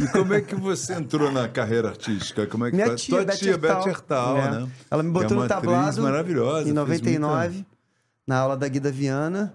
E como é que você entrou na carreira artística? Como é que Minha tia, Tua Beth tia, Hertal, Beth né? né? Ela me é botou é no tablado. maravilhosa. Em 99, muita... na aula da Guida Viana.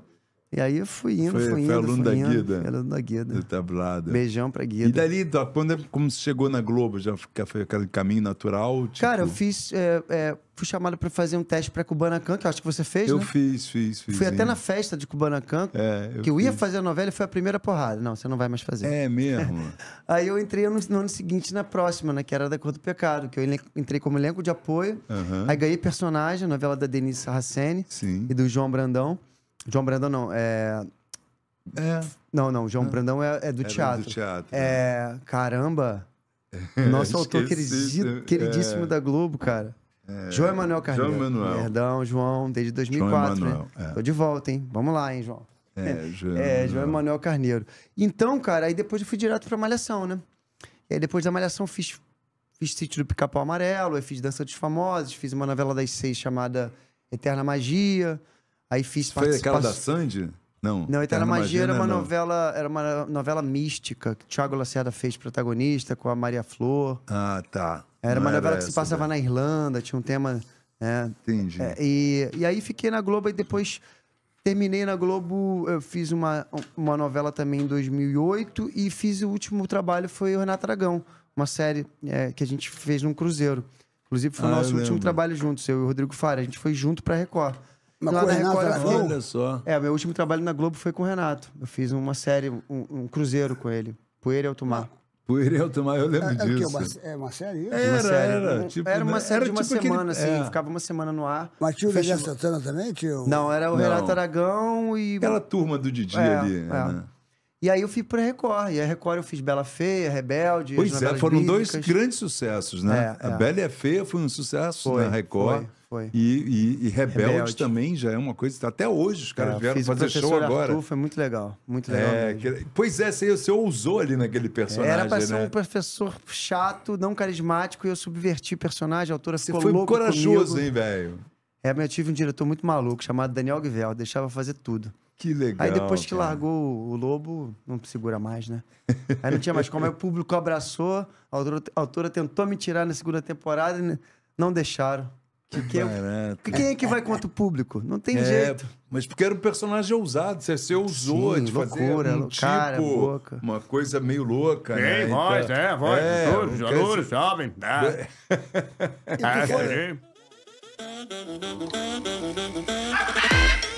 E aí eu fui indo, foi, fui indo. Foi aluno da Guida. Fui aluno da Guida. Do tablado. Beijão pra Guida. E dali, quando, é, como você chegou na Globo, já foi aquele caminho natural? Tipo... Cara, eu fiz. É, é, fui chamado pra fazer um teste pra Cubanacan, que eu acho que você fez, eu né? Eu fiz, fiz, fiz. Fui hein. até na festa de Cubanacan, é, eu que eu fiz. ia fazer a novela e foi a primeira porrada. Não, você não vai mais fazer. É mesmo? aí eu entrei no, no, ano seguinte na próxima, né? Que era da Cor do Pecado, que eu entrei como elenco de apoio. Uh -huh. Aí ganhei personagem, novela da Denise Sarracene e do João Brandão. João Brandão não, é. É. Não, não, João é. Brandão é, é do teatro. É teatro. do teatro. É, é. caramba. É, Nosso autor queridíssimo da Globo, cara. João Emanuel Carneiro. João Emanuel. Perdão, João, desde 2004, João né? Emanuel, né? Tô de volta, hein? Vamos lá, hein, João. É, João, é, João Emanuel Carneiro. Então, cara, aí depois eu fui direto pra Malhação, né? E aí depois da Malhação fiz, fiz Sítio do Pica-Pau Amarelo, aí fiz Dança dos Famosos, fiz uma novela das seis chamada Eterna Magia. Aí fiz Foi participação... aquela da Sandy? Não. Não, então era Magia era uma né? não. novela, era uma novela mística que Tiago Lacerda fez protagonista com a Maria Flor. Ah, tá. Era não uma era novela que se passava né? na Irlanda, tinha um tema. É, Entendi. É, e, e aí fiquei na Globo e depois terminei na Globo. Eu fiz uma, uma novela também em 2008 e fiz o último trabalho foi o Renato Aragão, uma série é, que a gente fez num cruzeiro. Inclusive foi o ah, nosso último trabalho juntos, eu e o Rodrigo Faria. A gente foi junto para Record lá na Record, Globo. Olha só. É, meu último trabalho na Globo foi com o Renato. Eu fiz uma série, um, um cruzeiro com ele. Poeira e Alto Mar. Poeira e Alto Mar, eu lembro é, é disso. É, uma, é uma série? É, era, uma série, era. Tipo, era uma série era de uma tipo semana, aquele, assim. É. Ficava uma semana no ar. Mas tinha o Dedé Santana também? Tio? Não, era o Não. Renato Aragão e... Aquela turma do Didi é, ali, é. né? E aí eu fui pra Record. E a Record eu fiz Bela Feia, Rebelde. Pois é, foram bíblicas. dois grandes sucessos, né? É, a é. Bela e a Feia foi um sucesso foi, na Record. Foi. Foi. E, e, e Rebelde, Rebelde, também já é uma coisa. Tá, até hoje os é, caras é, vieram fazer show Arthur, agora. Foi muito legal. Muito é, legal. É, que, pois é, você, você ousou ali naquele personagem. Era pra ser né? um professor chato, não carismático, e eu subverti personagem, a autora você ficou foi corajoso, comigo. hein, velho? É, mas eu tive um diretor muito maluco chamado Daniel Guivel, deixava fazer tudo. Que legal. Aí depois que cara. largou o Lobo, não segura mais, né? Aí não tinha mais como. Aí o público abraçou, a autora, a autora tentou me tirar na segunda temporada, não deixaram. Que é Quem é que vai contra o público? Não tem é, jeito. Mas porque era um personagem ousado. Você, você ousou Sim, de loucura, fazer um cara, tipo, uma coisa meio louca. Sim, né? voz, então, é, voz. É, jovem. Ah. E,